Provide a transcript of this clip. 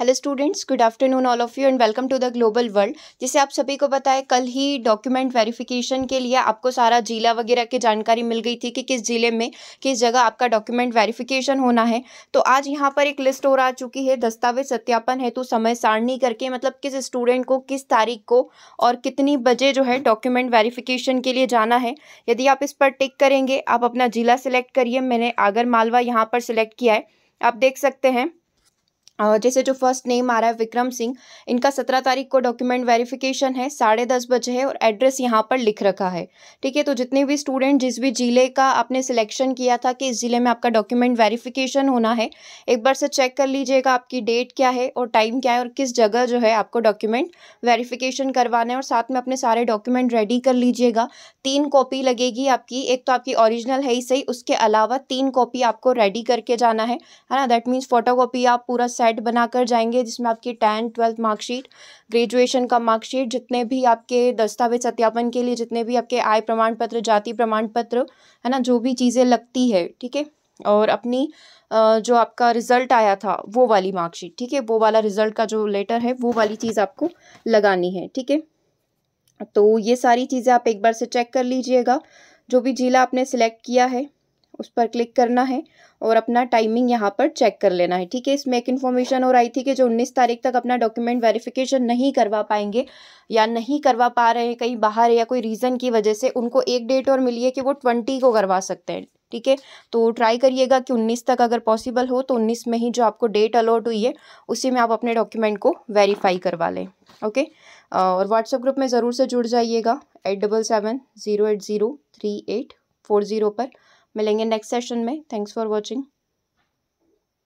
hello students good afternoon all of you and welcome to the global world जैसे आप सभी को पता है कल ही डॉक्यूमेंट वेरिफिकेशन के लिए आपको सारा जिला वगैरह की जानकारी मिल गई थी कि किस ज़िले में किस जगह आपका डॉक्यूमेंट वेरिफिकेशन होना है तो आज यहाँ पर एक लिस्ट और आ चुकी है दस्तावेज सत्यापन हेतु समय सारणी करके मतलब किस स्टूडेंट को किस तारीख को और कितनी बजे जो है डॉक्यूमेंट वेरीफिकेशन के लिए जाना है यदि आप इस पर टिक करेंगे आप अपना ज़िला सिलेक्ट करिए मैंने आगर मालवा यहाँ पर सिलेक्ट किया है आप देख सकते हैं जैसे जो फर्स्ट नेम आ रहा है विक्रम सिंह इनका सत्रह तारीख को डॉक्यूमेंट वेरिफिकेशन है साढ़े दस बजे है और एड्रेस यहाँ पर लिख रखा है ठीक है तो जितने भी स्टूडेंट जिस भी ज़िले का आपने सिलेक्शन किया था कि इस ज़िले में आपका डॉक्यूमेंट वेरिफिकेशन होना है एक बार से चेक कर लीजिएगा आपकी डेट क्या है और टाइम क्या है और किस जगह जो है आपको डॉक्यूमेंट वेरीफिकेशन करवाना है और साथ में अपने सारे डॉक्यूमेंट रेडी कर लीजिएगा तीन कॉपी लगेगी आपकी एक तो आपकी ऑरिजिनल है ही सही उसके अलावा तीन कॉपी आपको रेडी करके जाना है है ना दैट मीन्स फोटो आप पूरा सेट बनाकर जाएंगे जिसमें आपकी टेंथ ट्वेल्थ मार्कशीट ग्रेजुएशन का मार्कशीट जितने भी आपके दस्तावेज सत्यापन के लिए जितने भी आपके आय प्रमाण पत्र जाति प्रमाण पत्र है ना जो भी चीज़ें लगती है ठीक है और अपनी जो आपका रिज़ल्ट आया था वो वाली मार्कशीट ठीक है वो वाला रिज़ल्ट का जो लेटर है वो वाली चीज़ आपको लगानी है ठीक है तो ये सारी चीज़ें आप एक बार से चेक कर लीजिएगा जो भी ज़िला आपने सिलेक्ट किया है उस पर क्लिक करना है और अपना टाइमिंग यहाँ पर चेक कर लेना है ठीक है इसमें एक इन्फॉर्मेशन और आई थी कि जो 19 तारीख तक अपना डॉक्यूमेंट वेरिफिकेशन नहीं करवा पाएंगे या नहीं करवा पा रहे हैं कहीं बाहर या कोई रीज़न की वजह से उनको एक डेट और मिली है कि वो ट्वेंटी को करवा सकते हैं ठीक है तो ट्राई करिएगा कि उन्नीस तक अगर पॉसिबल हो तो उन्नीस में ही जो आपको डेट अलॉट हुई है उसी में आप अपने डॉक्यूमेंट को वेरीफाई करवा लें ओके और व्हाट्सएप ग्रुप में ज़रूर से जुड़ जाइएगा eight double seven zero eight zero three eight four zero पर मिलेंगे नेक्स्ट सेशन में थैंक्स फॉर वॉचिंग